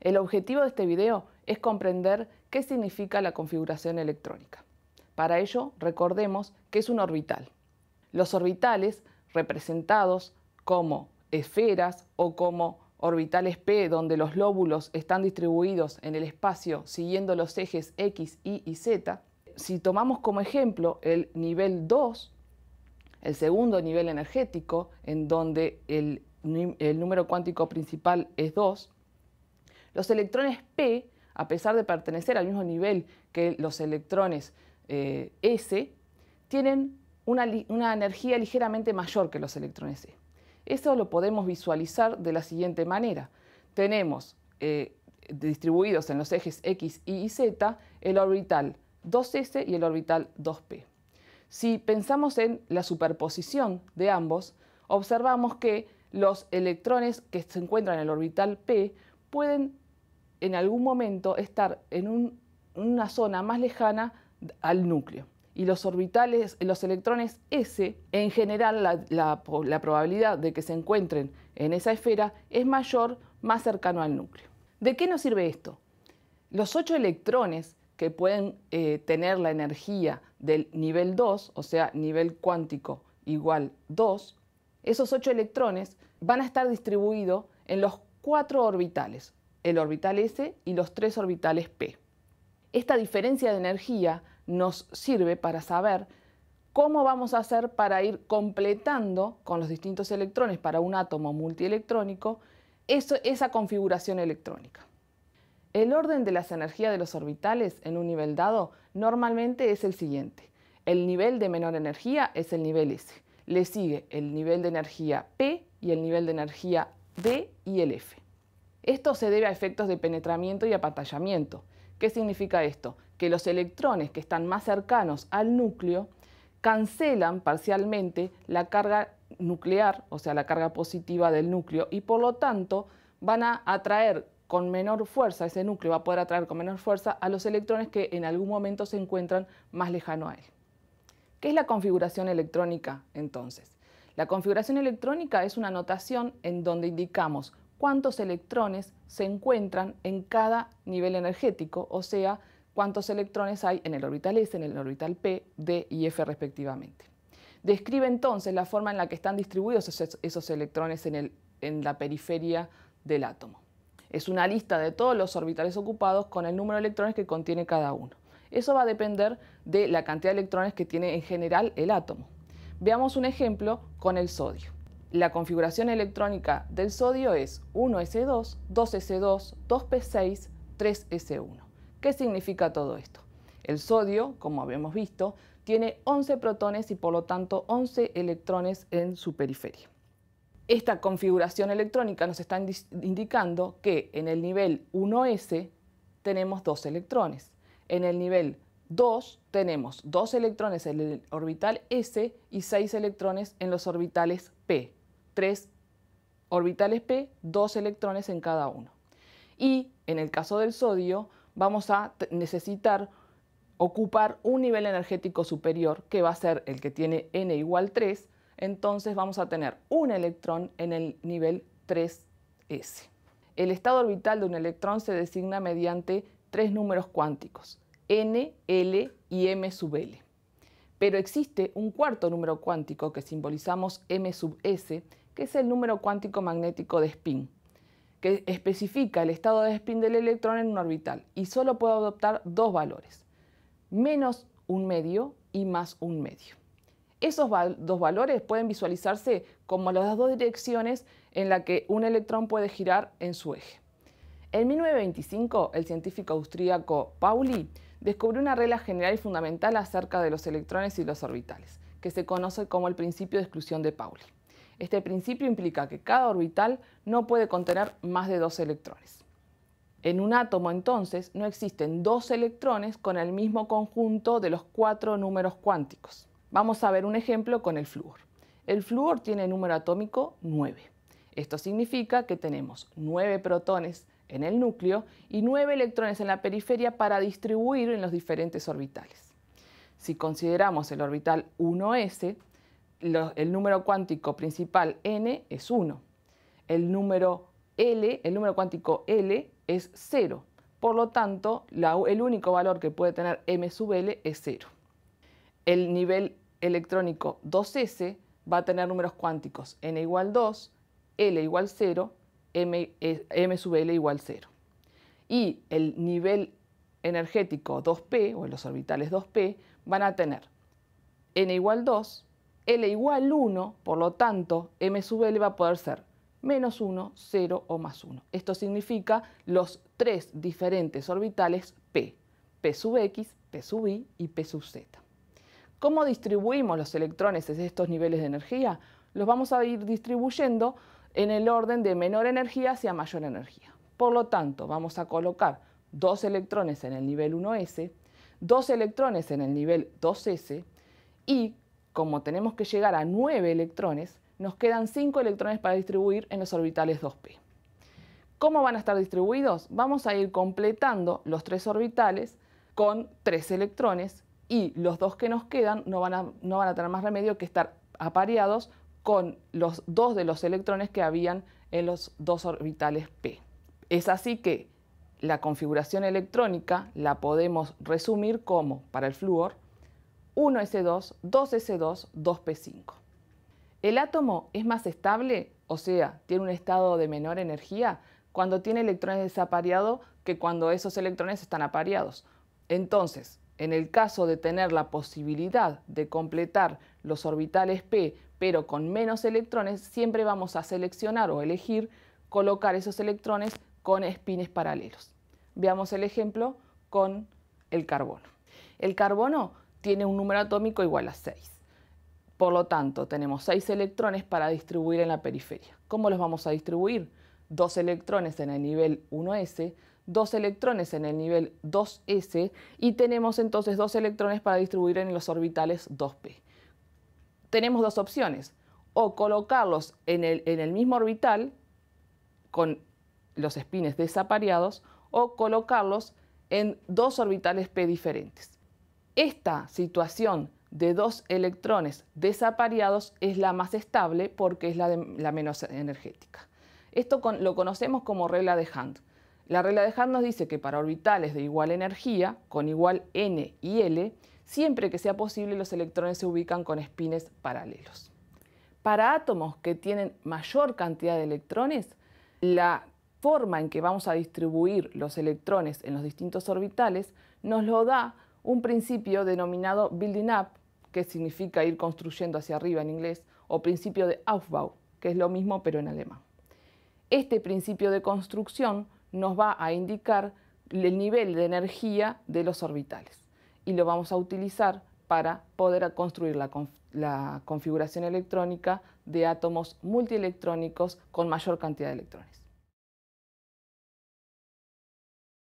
El objetivo de este video es comprender qué significa la configuración electrónica. Para ello, recordemos que es un orbital. Los orbitales, representados como esferas o como orbitales P, donde los lóbulos están distribuidos en el espacio siguiendo los ejes X, Y y Z, si tomamos como ejemplo el nivel 2, el segundo nivel energético, en donde el, el número cuántico principal es 2, los electrones P, a pesar de pertenecer al mismo nivel que los electrones eh, S, tienen una, energía ligeramente mayor que los electrones E. Eso lo podemos visualizar de la siguiente manera. Tenemos eh, distribuidos en los ejes X, Y y Z el orbital 2S y el orbital 2P. Si pensamos en la superposición de ambos, observamos que los electrones que se encuentran en el orbital P pueden en algún momento estar en una zona más lejana al núcleo. Y los orbitales, los electrones S, en general la, probabilidad de que se encuentren en esa esfera es mayor más cercano al núcleo. ¿De qué nos sirve esto? Los ocho electrones que pueden eh, tener la energía del nivel 2, o sea, nivel cuántico igual 2, esos ocho electrones van a estar distribuidos en los cuatro orbitales, el orbital S y los tres orbitales P. Esta diferencia de energía nos sirve para saber cómo vamos a hacer para ir completando con los distintos electrones para un átomo multielectrónico esa configuración electrónica. El orden de las energías de los orbitales en un nivel dado normalmente es el siguiente. El nivel de menor energía es el nivel S. Le sigue el nivel de energía P y el nivel de energía D y el F. Esto se debe a efectos de penetramiento y apatallamiento. ¿Qué significa esto? Que los electrones que están más cercanos al núcleo cancelan parcialmente la carga nuclear, o sea, la carga positiva del núcleo, y por lo tanto van a atraer con menor fuerza, ese núcleo va a poder atraer con menor fuerza a los electrones que en algún momento se encuentran más lejano a él. ¿Qué es la configuración electrónica entonces? La configuración electrónica es una notación en donde indicamos cuántos electrones se encuentran en cada nivel energético, o sea, cuántos electrones hay en el orbital S, en el orbital P, D y F respectivamente. Describe entonces la forma en la que están distribuidos esos, electrones en la periferia del átomo. Es una lista de todos los orbitales ocupados con el número de electrones que contiene cada uno. Eso va a depender de la cantidad de electrones que tiene en general el átomo. Veamos un ejemplo con el sodio. La configuración electrónica del sodio es 1S2, 2S2, 2P6, 3S1. ¿Qué significa todo esto? El sodio, como habíamos visto, tiene 11 protones y por lo tanto 11 electrones en su periferia. Esta configuración electrónica nos está indicando que en el nivel 1S tenemos 2 electrones, en el nivel 2 tenemos 2 electrones en el orbital S y 6 electrones en los orbitales P. 3 orbitales P, 2 electrones en cada uno. Y en el caso del sodio vamos a necesitar ocupar un nivel energético superior que va a ser el que tiene n igual 3, entonces vamos a tener un electrón en el nivel 3s. El estado orbital de un electrón se designa mediante tres números cuánticos, n, l y m sub l. Pero existe un cuarto número cuántico que simbolizamos m sub s, que es el número cuántico magnético de spin, que especifica el estado de spin del electrón en un orbital y solo puede adoptar dos valores, menos un medio y más un medio. Esos dos valores pueden visualizarse como las dos direcciones en las que un electrón puede girar en su eje. En 1925, el científico austríaco Pauli descubrió una regla general y fundamental acerca de los electrones y los orbitales, que se conoce como el principio de exclusión de Pauli. Este principio implica que cada orbital no puede contener más de dos electrones. En un átomo entonces no existen dos electrones con el mismo conjunto de los cuatro números cuánticos. Vamos a ver un ejemplo con el flúor. El flúor tiene número atómico 9. Esto significa que tenemos 9 protones, en el núcleo y 9 electrones en la periferia para distribuir en los diferentes orbitales. Si consideramos el orbital 1s, el número cuántico principal n es 1. El número L, el número cuántico L es 0. Por lo tanto, el único valor que puede tener M sub L es 0. El nivel electrónico 2S va a tener números cuánticos n igual 2, L igual 0 M, eh, sub L igual 0. Y el nivel energético 2P, o los orbitales 2P, van a tener N igual 2, L igual 1, por lo tanto, M sub L va a poder ser menos 1, 0 o más 1. Esto significa los tres diferentes orbitales P, P sub X, P sub Y y P sub Z. ¿Cómo distribuimos los electrones en estos niveles de energía? Los vamos a ir distribuyendo en el orden de menor energía hacia mayor energía. Por lo tanto, vamos a colocar dos electrones en el nivel 1s, dos electrones en el nivel 2s y, como tenemos que llegar a 9 electrones, nos quedan cinco electrones para distribuir en los orbitales 2p. ¿Cómo van a estar distribuidos? Vamos a ir completando los tres orbitales con tres electrones y los dos que nos quedan no van a, no van a tener más remedio que estar apareados con los dos de los electrones que habían en los dos orbitales P. Es así que la configuración electrónica la podemos resumir como, para el flúor, 1s2, 2s2, 2p5. El átomo es más estable, o sea, tiene un estado de menor energía, cuando tiene electrones desapareados que cuando esos electrones están apareados. Entonces, en el caso de tener la posibilidad de completar los orbitales p pero con menos electrones, siempre vamos a seleccionar o elegir colocar esos electrones con espines paralelos. Veamos el ejemplo con el carbono. El carbono tiene un número atómico igual a 6. Por lo tanto, tenemos 6 electrones para distribuir en la periferia. ¿Cómo los vamos a distribuir? Dos electrones en el nivel 1s, dos electrones en el nivel 2s y tenemos entonces dos electrones para distribuir en los orbitales 2p tenemos dos opciones. O colocarlos en el, mismo orbital con los espines desapareados o colocarlos en dos orbitales P diferentes. Esta situación de dos electrones desapareados es la más estable porque es la, menos energética. Esto lo conocemos como regla de Hand. La regla de Hand nos dice que para orbitales de igual energía, con igual n y l, Siempre que sea posible, los electrones se ubican con espines paralelos. Para átomos que tienen mayor cantidad de electrones, la forma en que vamos a distribuir los electrones en los distintos orbitales nos lo da un principio denominado building up, que significa ir construyendo hacia arriba en inglés, o principio de Aufbau, que es lo mismo pero en alemán. Este principio de construcción nos va a indicar el nivel de energía de los orbitales y lo vamos a utilizar para poder construir la, la configuración electrónica de átomos multielectrónicos con mayor cantidad de electrones.